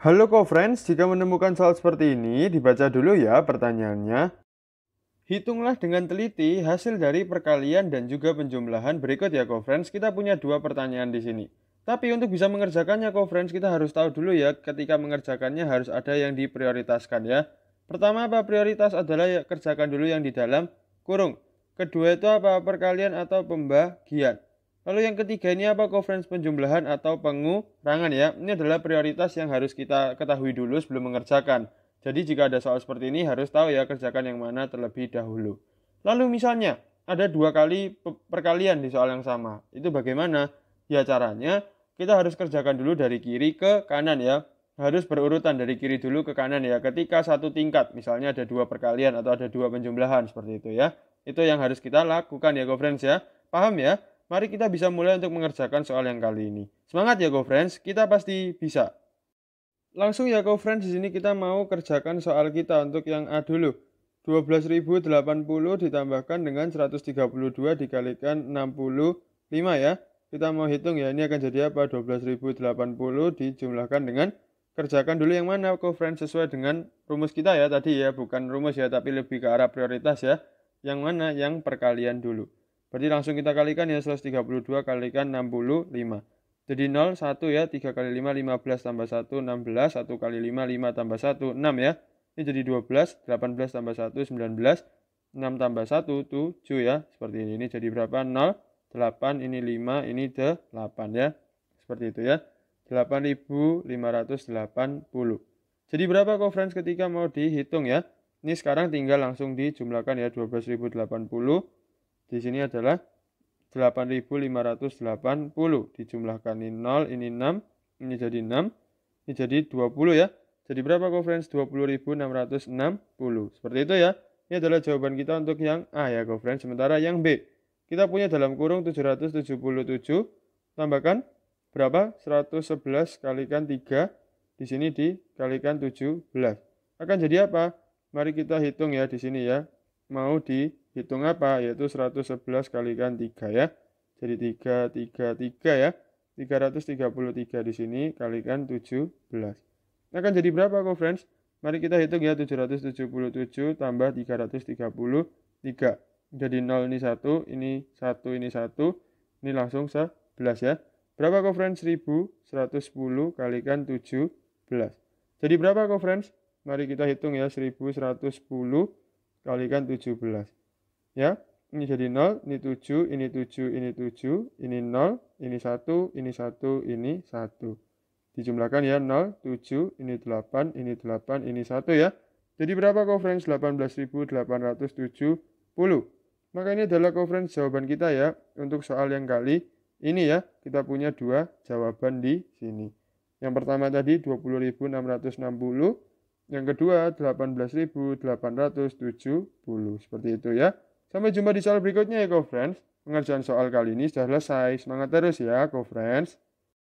Halo co-friends, jika menemukan soal seperti ini, dibaca dulu ya pertanyaannya. Hitunglah dengan teliti hasil dari perkalian dan juga penjumlahan berikut ya co-friends. Kita punya dua pertanyaan di sini. Tapi untuk bisa mengerjakannya co-friends, kita harus tahu dulu ya ketika mengerjakannya harus ada yang diprioritaskan ya. Pertama apa prioritas adalah ya, kerjakan dulu yang di dalam kurung. Kedua itu apa perkalian atau pembagian. Lalu yang ketiga ini apa conference penjumlahan atau pengurangan ya? Ini adalah prioritas yang harus kita ketahui dulu sebelum mengerjakan. Jadi jika ada soal seperti ini harus tahu ya kerjakan yang mana terlebih dahulu. Lalu misalnya ada dua kali perkalian di soal yang sama. Itu bagaimana? Ya caranya kita harus kerjakan dulu dari kiri ke kanan ya. Harus berurutan dari kiri dulu ke kanan ya. Ketika satu tingkat misalnya ada dua perkalian atau ada dua penjumlahan seperti itu ya. Itu yang harus kita lakukan ya conference ya. Paham ya? Mari kita bisa mulai untuk mengerjakan soal yang kali ini. Semangat ya go friends, kita pasti bisa. Langsung ya go friends, di sini kita mau kerjakan soal kita untuk yang A dulu. 12.080 ditambahkan dengan 132 dikalikan 65 ya. Kita mau hitung ya, ini akan jadi apa? 12.080 dijumlahkan dengan kerjakan dulu yang mana go friends sesuai dengan rumus kita ya tadi ya, bukan rumus ya tapi lebih ke arah prioritas ya. Yang mana yang perkalian dulu. Berarti langsung kita kalikan ya 132 kalikan 65. Jadi 0, 1 ya, 3 kali 5, 15 tambah 1, 16, 1 kali 5, 5 tambah 1, 6 ya. Ini jadi 12, 18 tambah 1, 19, 6 tambah 1, 7 ya. Seperti ini, ini jadi berapa? 0, 8, ini 5, ini 8 ya. Seperti itu ya. 8580. Jadi berapa kok friends ketika mau dihitung ya? Ini sekarang tinggal langsung dijumlahkan ya 12080 di sini adalah 8580 dijumlahkan ini 0 ini 6 ini jadi 6 ini jadi 20 ya jadi berapa kok friends 20.660 seperti itu ya ini adalah jawaban kita untuk yang A ya kok sementara yang B kita punya dalam kurung 777 tambahkan berapa 111 kalikan 3 di sini dikalikan 17 akan jadi apa mari kita hitung ya di sini ya mau di hitung apa? Yaitu 111 kalikan 3 ya. Jadi 3, 3, 3 ya. 333 di sini kalikan 17. Akan jadi berapa kok friends? Mari kita hitung ya 777 tambah 333. Jadi 0 ini 1, ini 1, ini 1, ini langsung 11 ya. Berapa kok friends? 1110 kalikan 17. Jadi berapa kok friends? Mari kita hitung ya 1110 kalikan 17 ya. Ini jadi 0, ini 7, ini 7, ini 7, ini 0, ini 1, ini 1, ini 1. Dijumlahkan ya 0, 7, ini 8, ini 8, ini 1 ya. Jadi berapa coverage 18.870? Maka ini adalah coverage jawaban kita ya untuk soal yang kali ini ya. Kita punya dua jawaban di sini. Yang pertama tadi 20.660, yang kedua 18.870. Seperti itu ya. Sampai jumpa di soal berikutnya ya, co-friends. Pengerjaan soal kali ini sudah selesai. Semangat terus ya, co-friends.